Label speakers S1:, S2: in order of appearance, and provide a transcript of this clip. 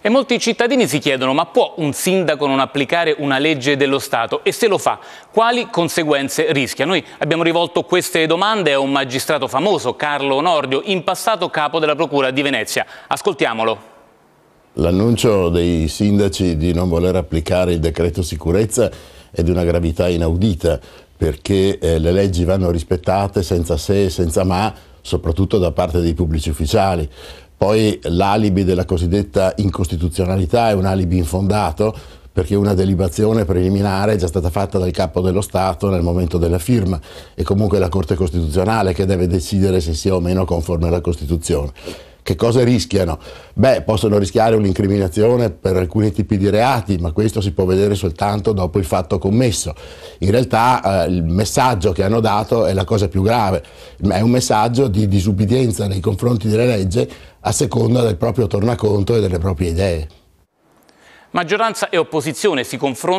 S1: E molti cittadini si chiedono ma può un sindaco non applicare una legge dello Stato? E se lo fa, quali conseguenze rischia? Noi abbiamo rivolto queste domande a un magistrato famoso, Carlo Nordio, in passato capo della Procura di Venezia. Ascoltiamolo.
S2: L'annuncio dei sindaci di non voler applicare il decreto sicurezza è di una gravità inaudita perché eh, le leggi vanno rispettate senza se e senza ma, soprattutto da parte dei pubblici ufficiali. Poi l'alibi della cosiddetta incostituzionalità è un alibi infondato perché una delibazione preliminare è già stata fatta dal capo dello Stato nel momento della firma e comunque è la Corte Costituzionale che deve decidere se sia o meno conforme alla Costituzione. Che cosa rischiano? Beh, possono rischiare un'incriminazione per alcuni tipi di reati, ma questo si può vedere soltanto dopo il fatto commesso. In realtà eh, il messaggio che hanno dato è la cosa più grave, è un messaggio di disubbidienza nei confronti della legge a seconda del proprio tornaconto e delle proprie idee.
S1: Maggioranza e opposizione si confrontano